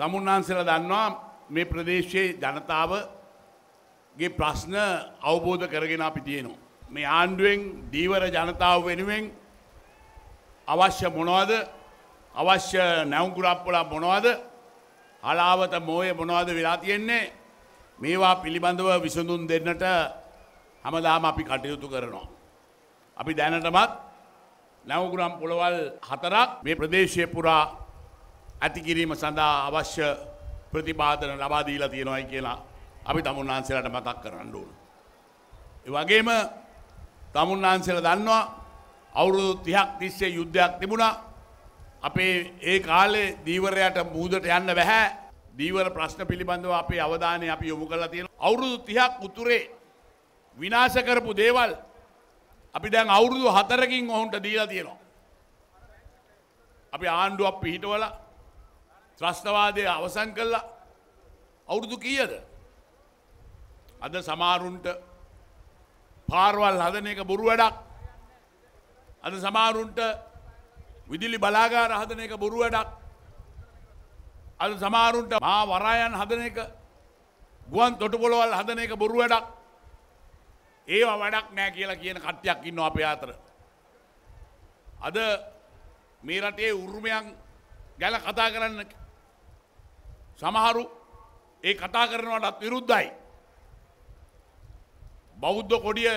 තමුන් වහන්සේලා දන්නවා මේ ප්‍රදේශයේ ජනතාවගේ ප්‍රශ්න අවබෝධ කරගෙන අපි තියෙනවා. මේ ආණ්ඩුවෙන් දීවර ජනතාව වෙනුවෙන් අවශ්‍ය මොනවද අවශ්‍ය නැවුකුරප්පොලා මොනවද හලාවත මෝය මොනවද වෙලා තියෙන්නේ මේවා පිළිබඳව විසඳුම් දෙන්නට හැමදාම අපි කටයුතු කරනවා. අපි දැනටමත් නැවුගුරම් පොළවල් හතරක් මේ ප්‍රදේශය පුරා ඇතිකිරීම සඳහා අවශ්‍ය ප්‍රතිපාදන ලබාදීලා තියෙනවයි කියලා අපි තමුන්නාන්සේලට මතක් කරන්න ඕන. වගේම තමුන්නාන්සේල දන්නවා අවුරුදු තිහක් තිස්සේ යුද්ධයක් තිබුණා අපේ ඒ කාලේ දීවරයට මුහදට යන්න බැහැ දීවර ප්‍රශ්න පිළිබඳව අපේ අවධානය අපි යොමු කරලා තියෙන අවුරුදු තිහක් උතුරේ විනාශ කරපු දේවල් අපි දැන් අවුරුදු හතරකින් ඔහුන්ට දීලා තියෙනවා. අපි ආණ්ඩුවක් පිහිටවලා ත්‍රස්නවාදය අවසන් කල්ලා අවුරුදු කීයද. අද සමාරුන්ට පාර්වල් හදන එක බොරු වැඩක්. අද සමාරුන්ට විදිලි බලාගාර හදන එක බොරු වැඩක්. අද සමාරුන්ට මා වරායන් හදන එක ගුවන් තොටුපොළොවල් හදන එක බොරු වැඩක්. ඒවා වැඩක් නෑ කියලා කියන කට්ටයක් ඉන්න අපේ අතර. අද මේ රටේ උරුමයන් ගැල කතා කරන්න සමහරු ඒ කතා කරනවටත් විරුද්ධයි. බෞද්ධ කොඩිය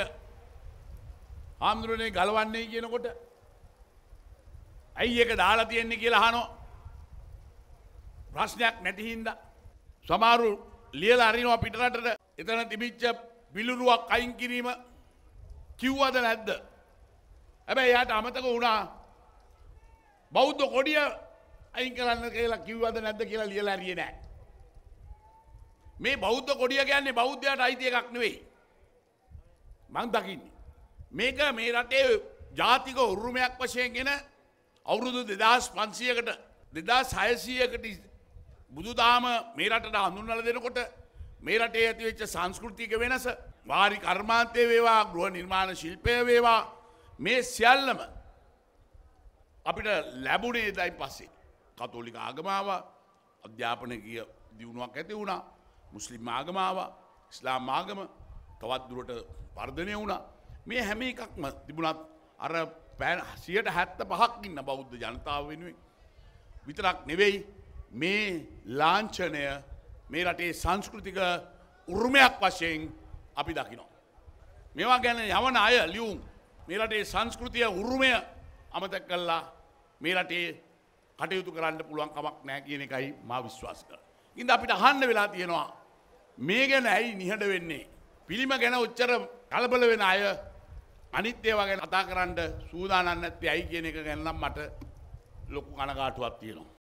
හාමුදුරනේ ගලවන්නේ කියනකොට ඇයි එක දාලා තියෙන්නේ කියලා අහනෝ ප්‍රශ්නයක් නැති හින්දා සමහරු ලියලා අරිනවා පිටරටට එතන තිබිච්ච පිළිරුවක් අයින් කිරීම කිව්වද නැද්ද හැබැයි එයාට අමතක වුණා බෞද්ධ කොඩිය අයින් කරන්න කියලා කිව්වද නැද්ද කියලා ලියලා හරියේ නැහැ. මේ බෞද්ධ කොඩිය කියන්නේ බෞද්ධයාට අයිති එකක් නෙවෙයි. මං දකින්නේ. මේක මේ රටේ ජාතික උරුමයක් වශයෙන්ගෙන අවුරුදු 2500කට 2600කට බුදුදාම මේ රටට හඳුන්වලා දෙනකොට මේ රටේ ඇති වෙච්ච සංස්කෘතික වෙනස වාරි කර්මාන්තය වේවා ගෘහ නිර්මාණ ශිල්පය වේවා මේ සියල්ලම අපිට ලැබුණේ දැන් පස්සේ කතෝලික ආගමාව අධ්‍යාපන කිය දියුණුවක් ඇති වුණා මුස්ලිම් ආගමාව ඉස්ලාම් ආගම තවත් දුරට වර්ධනය වුණා මේ හැම එකක්ම තිබුණත් අර පෑන් හසියට හැත්ත පහක් ඉන්න බෞද්ධ ජනතාව වෙනුවෙන් විතරක් නෙවෙයි මේ ලාංචනය මේ රටේ සංස්කෘතික උරුමයක් වශයෙන් අපි දකිනවා. මේවා ගැන යවන අය ලියුම් මේ රටේ සංස්කෘතිය උරුමය අමතක කල්ලා මේ රටේ කටයුතු කරන්න පුළුවන් කමක් නෑ කියන එකයි මා විශ්වාස කර. ඉඳ අපිට අහන්න වෙලා තියෙනවා. මේ ගැන ඇයි නිහඬ වෙන්නේ. පිළිම ගැන ඔච්චර කලබල වෙන අය අනිත්‍යවා ගැන කතා කරන්න සූදානන් නැත්තේ ඇයි කියන එක ගැනනම් මට ලොකු කනකාටුවක් තියෙනවා.